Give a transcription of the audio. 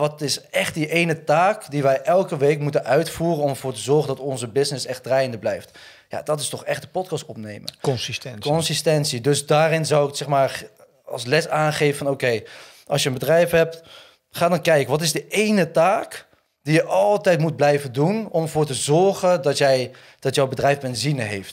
Wat is echt die ene taak die wij elke week moeten uitvoeren om ervoor te zorgen dat onze business echt draaiende blijft? Ja, dat is toch echt de podcast opnemen. Consistentie. Consistentie. Dus daarin zou ik zeg maar als les aangeven van oké, als je een bedrijf hebt, ga dan kijken wat is de ene taak die je altijd moet blijven doen om ervoor te zorgen dat, jij, dat jouw bedrijf benzine heeft.